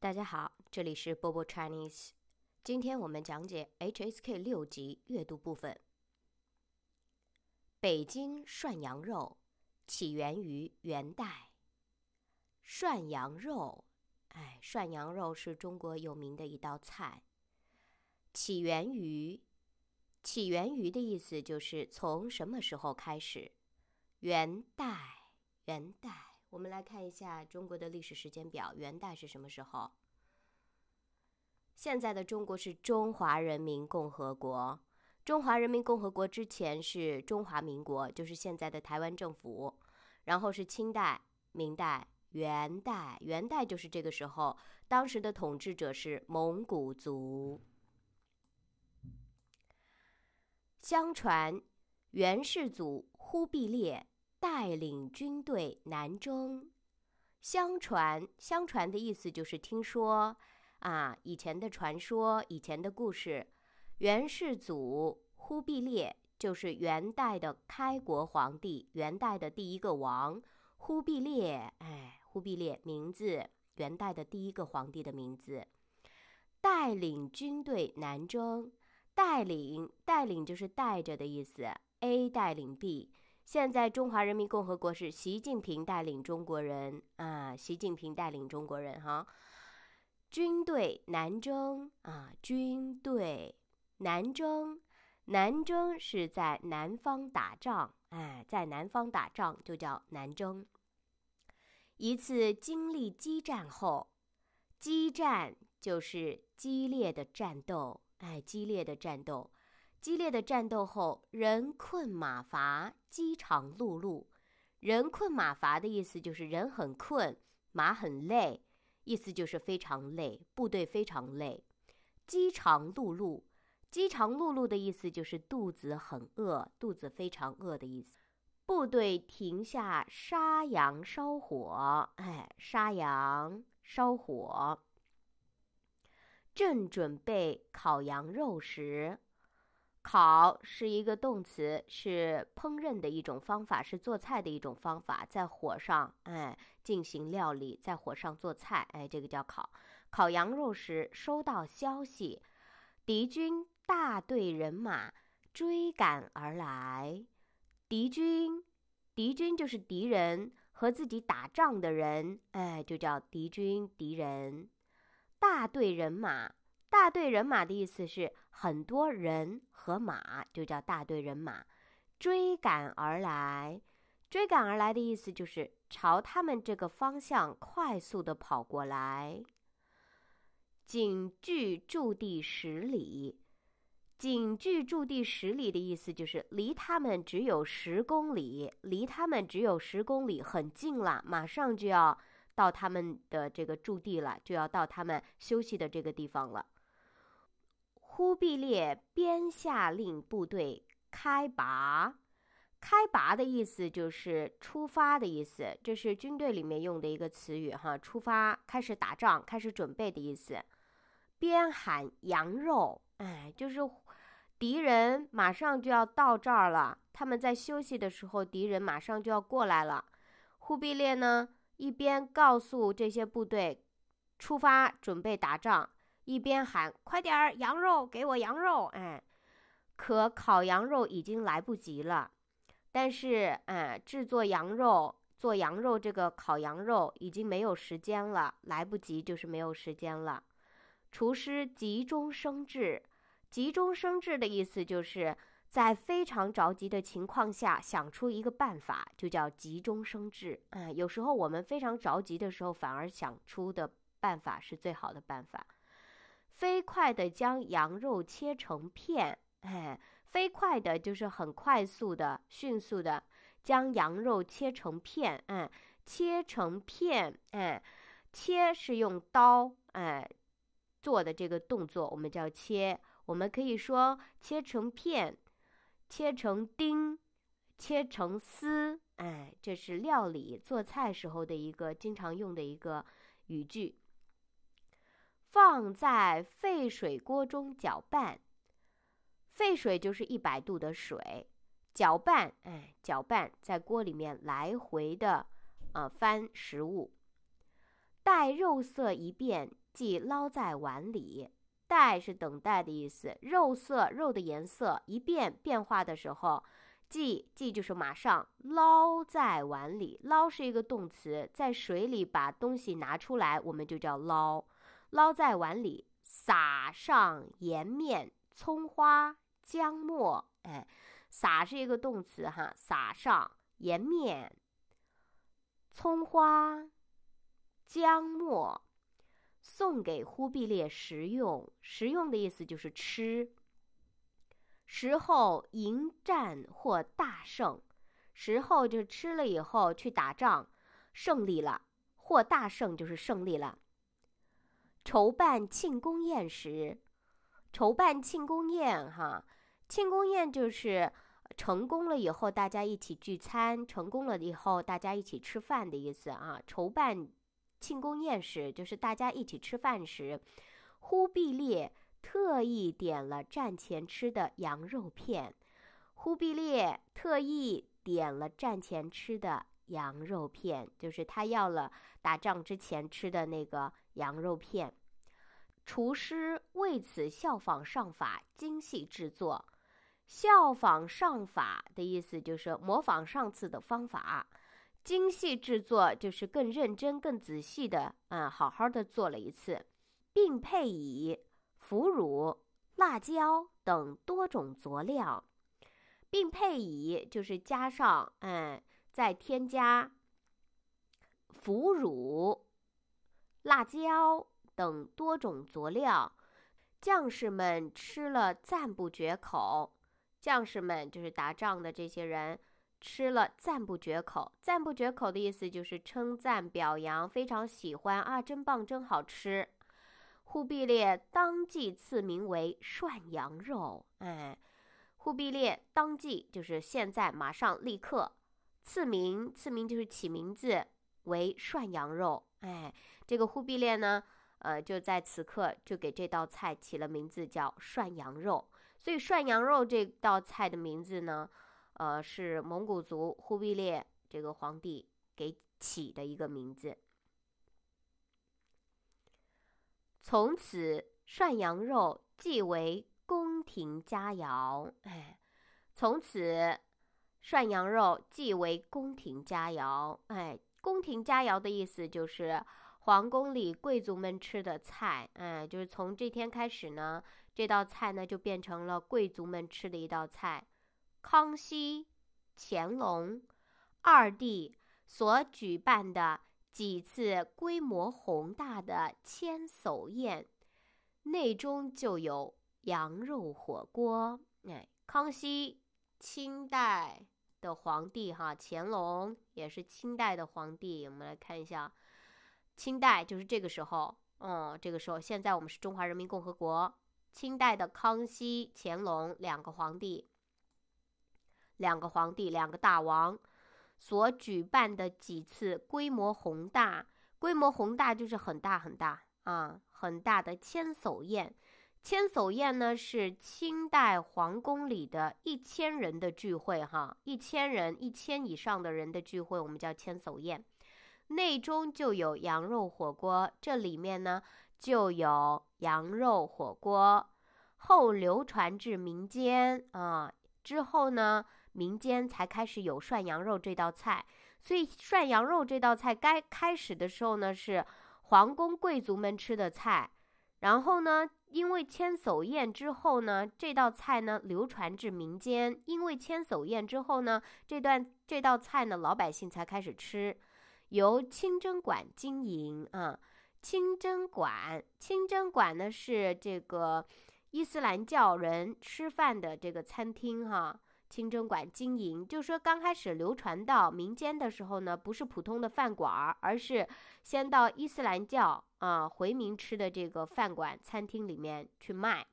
大家好，这里是波波 Chinese。今天我们讲解 HSK 六级阅读部分。北京涮羊肉起源于元代。涮羊肉，哎，涮羊肉是中国有名的一道菜。起源于，起源于的意思就是从什么时候开始？元代，元代。我们来看一下中国的历史时间表。元代是什么时候？现在的中国是中华人民共和国。中华人民共和国之前是中华民国，就是现在的台湾政府。然后是清代、明代、元代。元代就是这个时候，当时的统治者是蒙古族。相传，元世祖忽必烈。带领军队南征。相传，相传的意思就是听说啊，以前的传说，以前的故事。元世祖忽必烈就是元代的开国皇帝，元代的第一个王。忽必烈，哎，忽必烈名字，元代的第一个皇帝的名字。带领军队南征，带领，带领就是带着的意思。A 带领 B。现在中华人民共和国是习近平带领中国人啊，习近平带领中国人哈，军队南征啊，军队南征，南征是在南方打仗，哎，在南方打仗就叫南征。一次经历激战后，激战就是激烈的战斗，哎，激烈的战斗。激烈的战斗后，人困马乏，饥肠辘辘。人困马乏的意思就是人很困，马很累，意思就是非常累，部队非常累。饥肠辘辘，饥肠辘辘的意思就是肚子很饿，肚子非常饿的意思。部队停下杀羊烧火，哎，杀羊烧火，正准备烤羊肉时。烤是一个动词，是烹饪的一种方法，是做菜的一种方法，在火上，哎，进行料理，在火上做菜，哎，这个叫烤。烤羊肉时，收到消息，敌军大队人马追赶而来。敌军，敌军就是敌人和自己打仗的人，哎，就叫敌军。敌人大队人马。大队人马的意思是很多人和马，就叫大队人马。追赶而来，追赶而来的意思就是朝他们这个方向快速的跑过来。紧距驻地十里，紧距驻地十里的意思就是离他们只有十公里，离他们只有十公里，很近了，马上就要到他们的这个驻地了，就要到他们休息的这个地方了。忽必烈边下令部队开拔，开拔的意思就是出发的意思，这是军队里面用的一个词语哈，出发开始打仗，开始准备的意思。边喊羊肉，哎，就是敌人马上就要到这儿了，他们在休息的时候，敌人马上就要过来了。忽必烈呢，一边告诉这些部队出发，准备打仗。一边喊：“快点儿，羊肉，给我羊肉！”哎，可烤羊肉已经来不及了。但是，哎，制作羊肉、做羊肉这个烤羊肉已经没有时间了，来不及就是没有时间了。厨师急中生智，急中生智的意思就是在非常着急的情况下想出一个办法，就叫急中生智。啊，有时候我们非常着急的时候，反而想出的办法是最好的办法。飞快的将羊肉切成片，哎，飞快的就是很快速的、迅速的将羊肉切成片，哎，切成片，哎，切是用刀，哎，做的这个动作我们叫切，我们可以说切成片、切成丁、切成丝，哎，这是料理做菜时候的一个经常用的一个语句。放在沸水锅中搅拌，沸水就是一百度的水，搅拌，哎，搅拌在锅里面来回的啊翻食物，待肉色一变，即捞在碗里。待是等待的意思，肉色肉的颜色一变变化的时候，即即就是马上捞在碗里。捞是一个动词，在水里把东西拿出来，我们就叫捞。捞在碗里，撒上盐面、葱花、姜末。哎，撒是一个动词哈，撒上盐面、葱花、姜末，送给忽必烈食用。食用的意思就是吃。食后迎战或大胜。食后就是吃了以后去打仗，胜利了，获大胜就是胜利了。筹办庆功宴时，筹办庆功宴，哈，庆功宴就是成功了以后大家一起聚餐，成功了以后大家一起吃饭的意思啊。筹办庆功宴时，就是大家一起吃饭时，忽必烈特意点了战前吃的羊肉片。忽必烈特意点了战前吃的羊肉片，就是他要了打仗之前吃的那个羊肉片。厨师为此效仿上法，精细制作。效仿上法的意思就是模仿上次的方法，精细制作就是更认真、更仔细的，嗯，好好的做了一次，并配以腐乳、辣椒等多种佐料，并配以就是加上，嗯，再添加腐乳、辣椒。等多种佐料，将士们吃了赞不绝口。将士们就是打仗的这些人吃了赞不绝口，赞不绝口的意思就是称赞表扬，非常喜欢啊，真棒，真好吃。忽必烈当即赐名为涮羊肉。哎，忽必烈当即就是现在马上立刻赐名，赐名就是起名字为涮羊肉。哎，这个忽必烈呢？呃，就在此刻，就给这道菜起了名字，叫涮羊肉。所以，涮羊肉这道菜的名字呢，呃，是蒙古族忽必烈这个皇帝给起的一个名字。从此，涮羊肉即为宫廷佳肴。哎，从此，涮羊肉即为宫廷佳肴。哎，宫廷佳肴的意思就是。皇宫里贵族们吃的菜，嗯，就是从这天开始呢，这道菜呢就变成了贵族们吃的一道菜。康熙、乾隆二帝所举办的几次规模宏大的千叟宴，内中就有羊肉火锅。哎，康熙，清代的皇帝哈，乾隆也是清代的皇帝，我们来看一下。清代就是这个时候，嗯，这个时候，现在我们是中华人民共和国。清代的康熙、乾隆两个皇帝，两个皇帝，两个大王所举办的几次规模宏大、规模宏大就是很大很大啊，很大的千叟宴。千叟宴呢是清代皇宫里的一千人的聚会，哈，一千人、一千以上的人的聚会，我们叫千叟宴。内中就有羊肉火锅，这里面呢就有羊肉火锅。后流传至民间啊，之后呢，民间才开始有涮羊肉这道菜。所以，涮羊肉这道菜该开始的时候呢，是皇宫贵族们吃的菜。然后呢，因为千叟宴之后呢，这道菜呢流传至民间。因为千叟宴之后呢，这段这道菜呢，老百姓才开始吃。由清真馆经营啊，清真馆，清真馆呢是这个伊斯兰教人吃饭的这个餐厅哈。清真馆经营，就是说刚开始流传到民间的时候呢，不是普通的饭馆儿，而是先到伊斯兰教啊回民吃的这个饭馆餐厅里面去卖。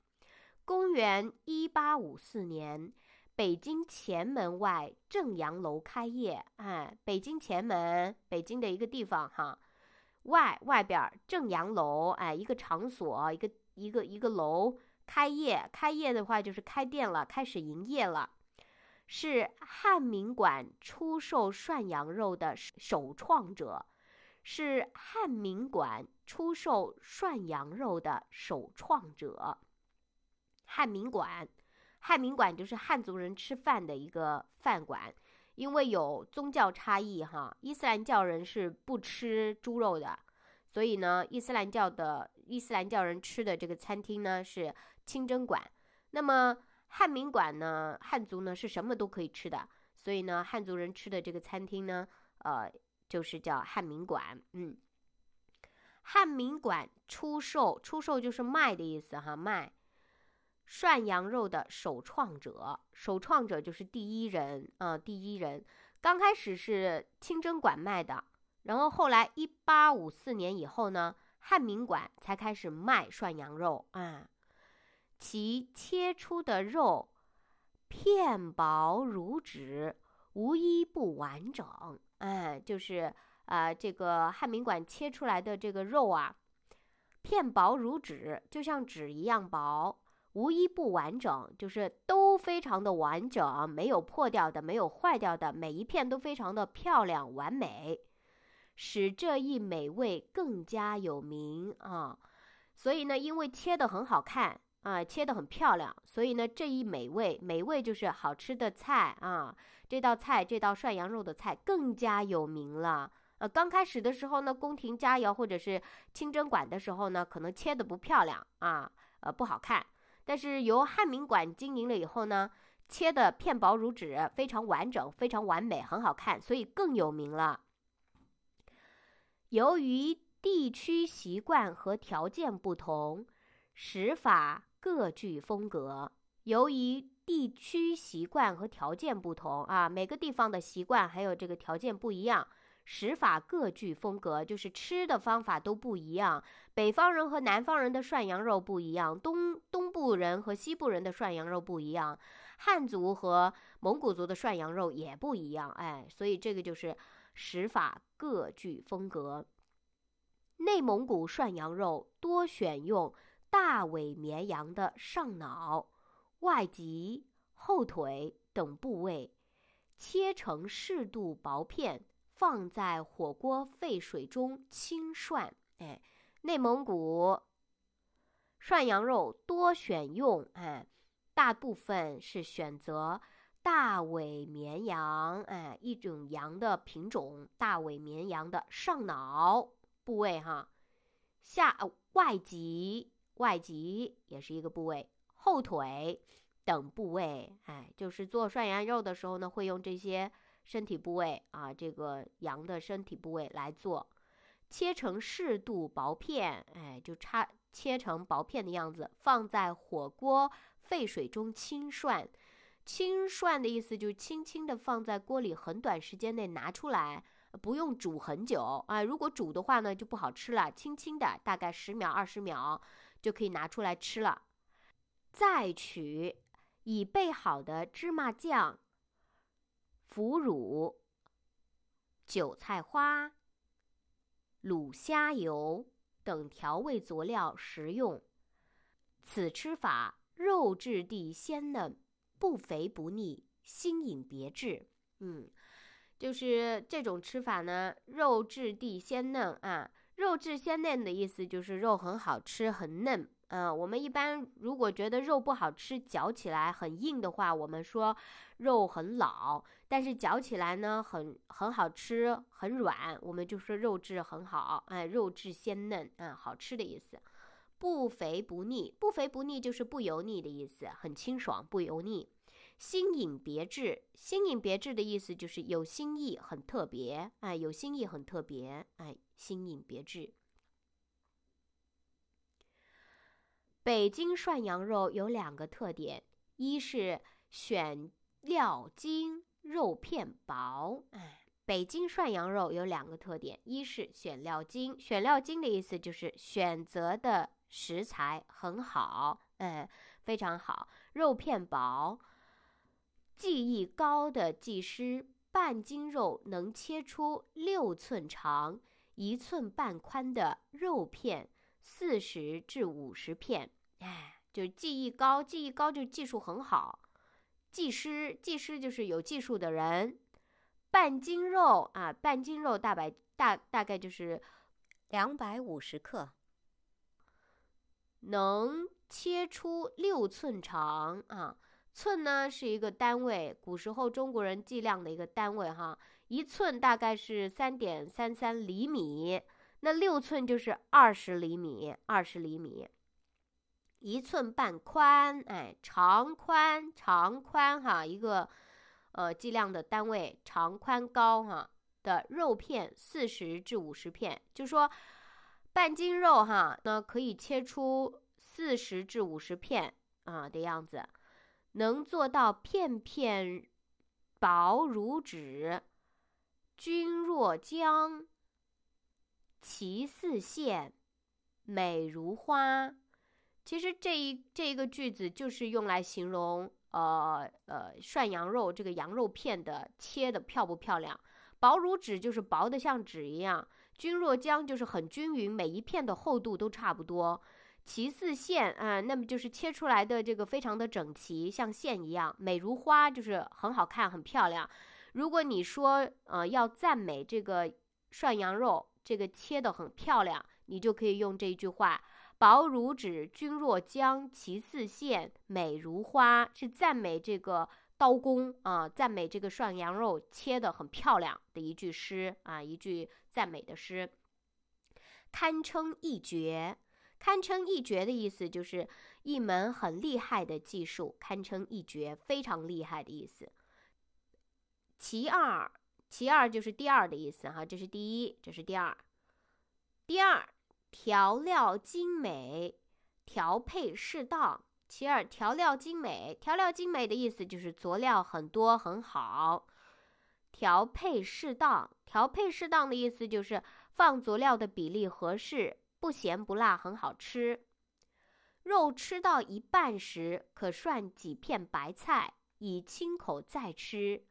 公元一八五四年。北京前门外正阳楼开业，哎，北京前门，北京的一个地方哈，外外边正阳楼，哎，一个场所，一个一个一个楼开业，开业的话就是开店了，开始营业了。是汉民馆出售涮羊肉的首创者，是汉民馆出售涮羊肉的首创者，汉民馆。汉民馆就是汉族人吃饭的一个饭馆，因为有宗教差异哈，伊斯兰教人是不吃猪肉的，所以呢，伊斯兰教的伊斯兰教人吃的这个餐厅呢是清真馆。那么汉民馆呢，汉族呢是什么都可以吃的，所以呢，汉族人吃的这个餐厅呢，呃，就是叫汉民馆。嗯，汉民馆出售，出售就是卖的意思哈，卖。涮羊肉的首创者，首创者就是第一人啊！第一人刚开始是清真馆卖的，然后后来一八五四年以后呢，汉民馆才开始卖涮羊肉啊。其切出的肉片薄如纸，无一不完整。哎，就是啊，这个汉民馆切出来的这个肉啊，片薄如纸，就像纸一样薄。无一不完整，就是都非常的完整，没有破掉的，没有坏掉的，每一片都非常的漂亮完美，使这一美味更加有名啊！所以呢，因为切的很好看啊，切的很漂亮，所以呢，这一美味，美味就是好吃的菜啊，这道菜，这道涮羊肉的菜更加有名了。呃，刚开始的时候呢，宫廷佳肴或者是清真馆的时候呢，可能切的不漂亮啊，呃，不好看。但是由汉民馆经营了以后呢，切的片薄如纸，非常完整，非常完美，很好看，所以更有名了。由于地区习惯和条件不同，食法各具风格。由于地区习惯和条件不同啊，每个地方的习惯还有这个条件不一样。食法各具风格，就是吃的方法都不一样。北方人和南方人的涮羊肉不一样，东东部人和西部人的涮羊肉不一样，汉族和蒙古族的涮羊肉也不一样。哎，所以这个就是食法各具风格。内蒙古涮羊肉多选用大尾绵羊的上脑、外脊、后腿等部位，切成适度薄片。放在火锅沸水中清涮，哎，内蒙古涮羊肉多选用哎，大部分是选择大尾绵羊哎，一种羊的品种，大尾绵羊的上脑部位哈，下外脊、外脊也是一个部位，后腿等部位，哎，就是做涮羊肉的时候呢，会用这些。身体部位啊，这个羊的身体部位来做，切成适度薄片，哎，就差切成薄片的样子，放在火锅沸水中轻涮，轻涮的意思就是轻轻的放在锅里，很短时间内拿出来，不用煮很久啊。如果煮的话呢，就不好吃了。轻轻的，大概十秒二十秒就可以拿出来吃了。再取已备好的芝麻酱。腐乳、韭菜花、卤虾油等调味佐料食用，此吃法肉质地鲜嫩，不肥不腻，新颖别致。嗯，就是这种吃法呢，肉质地鲜嫩啊，肉质鲜嫩的意思就是肉很好吃，很嫩。嗯，我们一般如果觉得肉不好吃，嚼起来很硬的话，我们说肉很老；但是嚼起来呢，很很好吃，很软，我们就说肉质很好，哎，肉质鲜嫩，嗯，好吃的意思。不肥不腻，不肥不腻就是不油腻的意思，很清爽，不油腻。新颖别致，新颖别致的意思就是有新意，很特别，哎，有新意，很特别，哎，新颖别致。北京涮羊肉有两个特点，一是选料精，肉片薄。哎，北京涮羊肉有两个特点，一是选料精。选料精的意思就是选择的食材很好，哎，非常好。肉片薄，技艺高的技师，半斤肉能切出六寸长、一寸半宽的肉片。四十至五十片，哎，就是技艺高，技艺高就技术很好。技师，技师就是有技术的人。半斤肉啊，半斤肉大白大大概就是两百五十克，能切出六寸长啊，寸呢是一个单位，古时候中国人计量的一个单位哈，一寸大概是三点三三厘米。那六寸就是二十厘米，二十厘米，一寸半宽，哎，长宽长宽哈，一个呃计量的单位，长宽高哈的肉片四十至五十片，就说半斤肉哈呢可以切出四十至五十片啊的样子，能做到片片薄如纸，均若浆。齐四线，美如花。其实这一这一个句子就是用来形容，呃呃涮羊肉这个羊肉片的切的漂不漂亮？薄如纸就是薄的像纸一样，均若浆就是很均匀，每一片的厚度都差不多。其似线啊，那么就是切出来的这个非常的整齐，像线一样。美如花就是很好看，很漂亮。如果你说呃要赞美这个涮羊肉，这个切的很漂亮，你就可以用这一句话：“薄如纸，君若将其似线，美如花”，是赞美这个刀工啊，赞美这个涮羊肉切的很漂亮的一句诗啊，一句赞美的诗，堪称一绝。堪称一绝的意思就是一门很厉害的技术，堪称一绝，非常厉害的意思。其二。其二就是第二的意思哈，这是第一，这是第二。第二，调料精美，调配适当。其二，调料精美。调料精美的意思就是佐料很多很好。调配适当，调配适当的意思就是放佐料的比例合适，不咸不辣，很好吃。肉吃到一半时，可涮几片白菜，以清口再吃。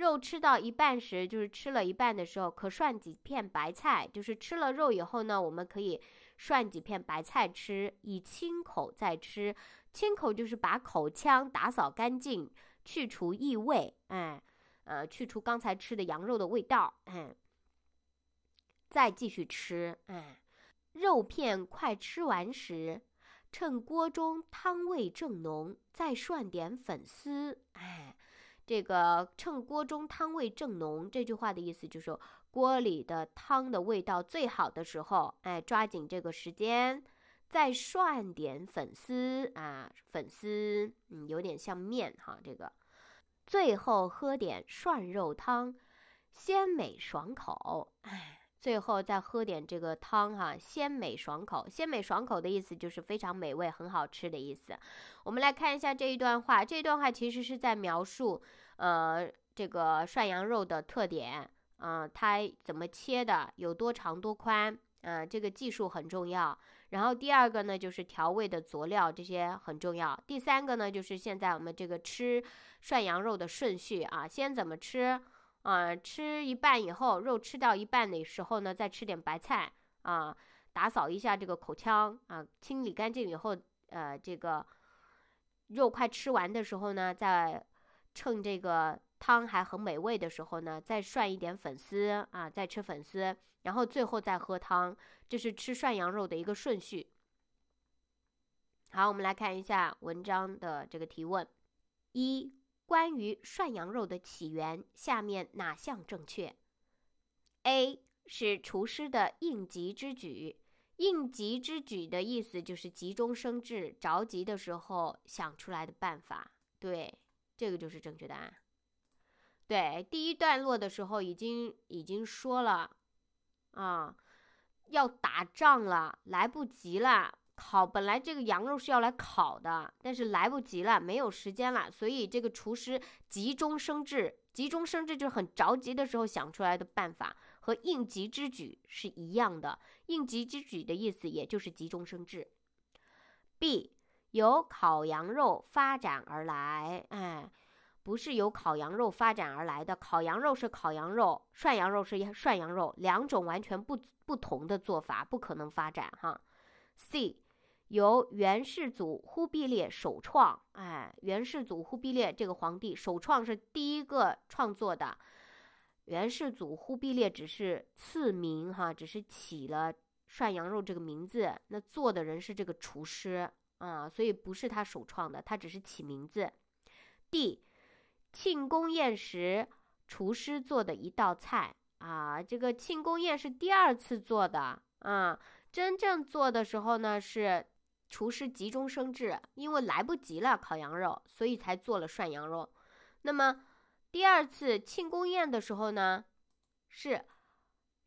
肉吃到一半时，就是吃了一半的时候，可涮几片白菜。就是吃了肉以后呢，我们可以涮几片白菜吃，以清口再吃。清口就是把口腔打扫干净，去除异味。哎，呃，去除刚才吃的羊肉的味道。哎，再继续吃。哎，肉片快吃完时，趁锅中汤味正浓，再涮点粉丝。哎。这个趁锅中汤味正浓这句话的意思就是锅里的汤的味道最好的时候，哎，抓紧这个时间，再涮点粉丝啊，粉丝，嗯，有点像面哈，这个，最后喝点涮肉汤，鲜美爽口，哎。最后再喝点这个汤哈，鲜美爽口。鲜美爽口的意思就是非常美味、很好吃的意思。我们来看一下这一段话，这段话其实是在描述，呃，这个涮羊肉的特点，啊，它怎么切的，有多长多宽，嗯，这个技术很重要。然后第二个呢，就是调味的佐料这些很重要。第三个呢，就是现在我们这个吃涮羊肉的顺序啊，先怎么吃？啊，吃一半以后，肉吃掉一半的时候呢，再吃点白菜啊，打扫一下这个口腔啊，清理干净以后，呃，这个肉快吃完的时候呢，再趁这个汤还很美味的时候呢，再涮一点粉丝啊，再吃粉丝，然后最后再喝汤，这是吃涮羊肉的一个顺序。好，我们来看一下文章的这个提问一。关于涮羊肉的起源，下面哪项正确？A 是厨师的应急之举，应急之举的意思就是急中生智，着急的时候想出来的办法。对，这个就是正确答案。对，第一段落的时候已经已经说了，啊，要打仗了，来不及了。好，本来这个羊肉是要来烤的，但是来不及了，没有时间了，所以这个厨师急中生智。急中生智就是很着急的时候想出来的办法，和应急之举是一样的。应急之举的意思也就是急中生智。B 由烤羊肉发展而来，哎，不是由烤羊肉发展而来的，烤羊肉是烤羊肉，涮羊肉是涮羊肉，两种完全不不同的做法，不可能发展哈。C 由元世祖忽必烈首创，哎，元世祖忽必烈这个皇帝首创是第一个创作的，元世祖忽必烈只是赐名哈，只是起了涮羊肉这个名字，那做的人是这个厨师啊，所以不是他首创的，他只是起名字。D，庆功宴时厨师做的一道菜啊，这个庆功宴是第二次做的啊，真正做的时候呢是。厨师急中生智，因为来不及了烤羊肉，所以才做了涮羊肉。那么第二次庆功宴的时候呢，是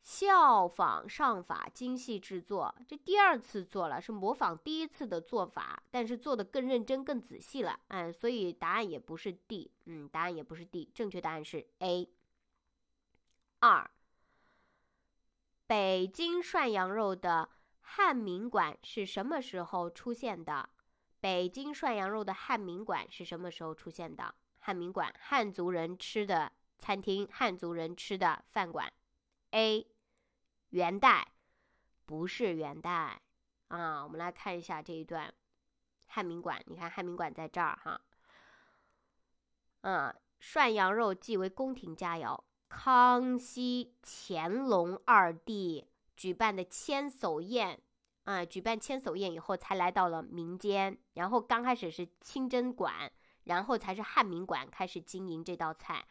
效仿上法，精细制作。这第二次做了，是模仿第一次的做法，但是做的更认真、更仔细了。嗯，所以答案也不是 D，嗯，答案也不是 D，正确答案是 A。二，北京涮羊肉的。汉民馆是什么时候出现的？北京涮羊肉的汉民馆是什么时候出现的？汉民馆，汉族人吃的餐厅，汉族人吃的饭馆。A，元代，不是元代啊。我们来看一下这一段，汉民馆，你看汉民馆在这儿哈。嗯，涮羊肉即为宫廷佳肴，康熙、乾隆二帝。举办的千叟宴，啊，举办千叟宴以后才来到了民间。然后刚开始是清真馆，然后才是汉民馆开始经营这道菜。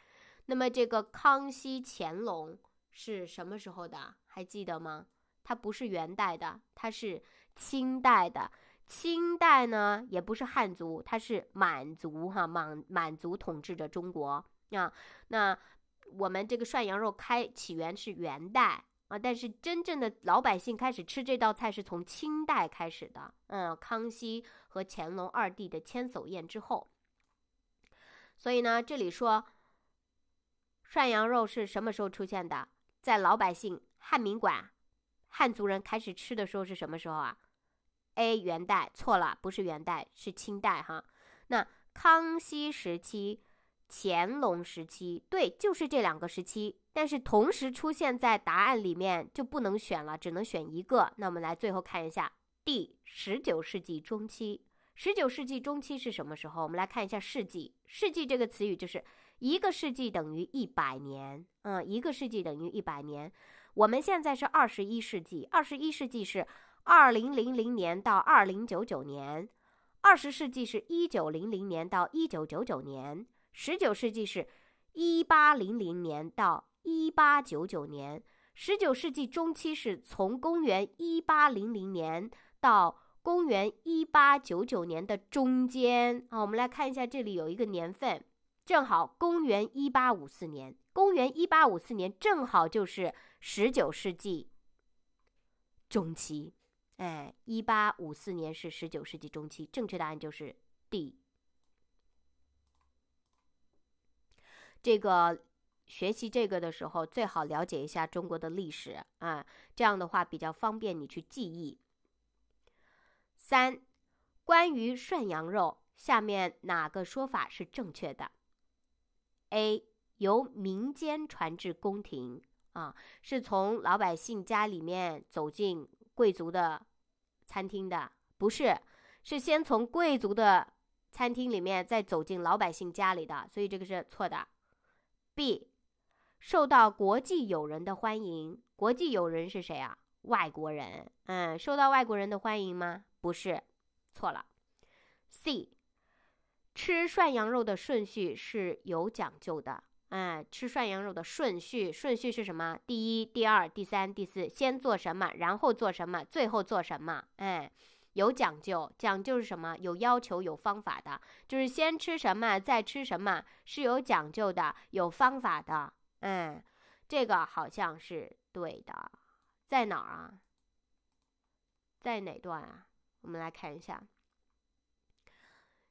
那么这个康熙、乾隆是什么时候的？还记得吗？它不是元代的，它是清代的。清代呢，也不是汉族，它是满族，哈满满族统治着中国啊。那我们这个涮羊肉开起源是元代。啊！但是真正的老百姓开始吃这道菜是从清代开始的，嗯，康熙和乾隆二帝的千叟宴之后。所以呢，这里说涮羊肉是什么时候出现的？在老百姓汉民馆，汉族人开始吃的时候是什么时候啊？A 元代错了，不是元代，是清代哈。那康熙时期、乾隆时期，对，就是这两个时期。但是同时出现在答案里面就不能选了，只能选一个。那我们来最后看一下，第十九世纪中期。十九世纪中期是什么时候？我们来看一下世纪。世纪这个词语就是一个世纪等于一百年，嗯，一个世纪等于一百年。我们现在是二十一世纪，二十一世纪是二零零零年到二零九九年，二十世纪是一九零零年到一九九九年，十九世纪是一八零零年到。一八九九年，十九世纪中期是从公元一八零零年到公元一八九九年的中间。好，我们来看一下，这里有一个年份，正好公元一八五四年。公元一八五四年正好就是十九世纪中期。哎，一八五四年是十九世纪中期，正确答案就是 D。这个。学习这个的时候，最好了解一下中国的历史啊，这样的话比较方便你去记忆。三，关于涮羊肉，下面哪个说法是正确的？A. 由民间传至宫廷啊，是从老百姓家里面走进贵族的餐厅的，不是，是先从贵族的餐厅里面再走进老百姓家里的，所以这个是错的。B. 受到国际友人的欢迎，国际友人是谁啊？外国人，嗯，受到外国人的欢迎吗？不是，错了。C，吃涮羊肉的顺序是有讲究的，嗯，吃涮羊肉的顺序顺序是什么？第一、第二、第三、第四，先做什么，然后做什么，最后做什么？哎，有讲究，讲究是什么？有要求，有方法的，就是先吃什么，再吃什么，是有讲究的，有方法的。嗯，这个好像是对的，在哪儿啊？在哪段啊？我们来看一下。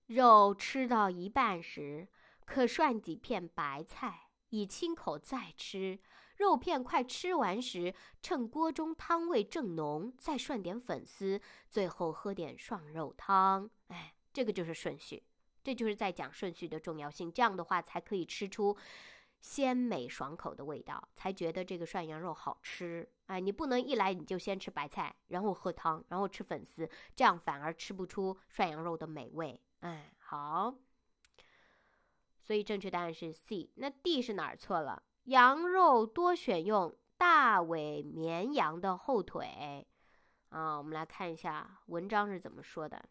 肉吃到一半时，可涮几片白菜以清口；再吃肉片快吃完时，趁锅中汤味正浓，再涮点粉丝；最后喝点涮肉汤。哎，这个就是顺序，这就是在讲顺序的重要性。这样的话，才可以吃出。鲜美爽口的味道，才觉得这个涮羊肉好吃哎，你不能一来你就先吃白菜，然后喝汤，然后吃粉丝，这样反而吃不出涮羊肉的美味。哎，好，所以正确答案是 C。那 D 是哪儿错了？羊肉多选用大尾绵羊的后腿啊。我们来看一下文章是怎么说的：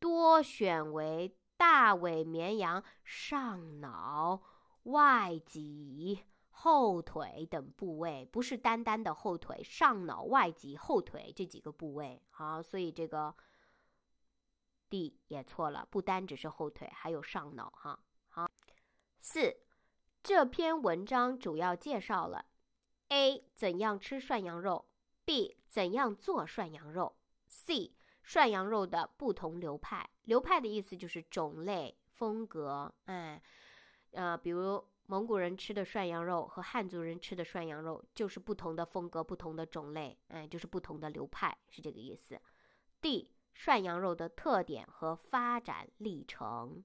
多选为。大尾绵羊上脑、外脊、后腿等部位，不是单单的后腿、上脑、外脊、后腿这几个部位。好，所以这个 D 也错了，不单只是后腿，还有上脑。哈，好。四，这篇文章主要介绍了：A. 怎样吃涮羊肉；B. 怎样做涮羊肉；C. 涮羊肉的不同流派，流派的意思就是种类、风格。哎，呃，比如蒙古人吃的涮羊肉和汉族人吃的涮羊肉就是不同的风格、不同的种类。哎，就是不同的流派，是这个意思。D. 涮羊肉的特点和发展历程。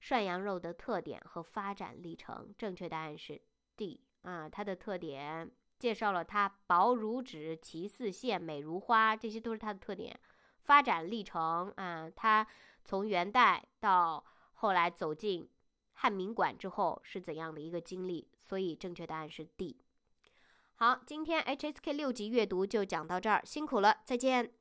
涮羊肉的特点和发展历程，正确答案是 D 啊。它的特点介绍了它薄如纸、其似线、美如花，这些都是它的特点。发展历程啊，他从元代到后来走进翰林馆之后是怎样的一个经历？所以正确答案是 D。好，今天 HSK 六级阅读就讲到这儿，辛苦了，再见。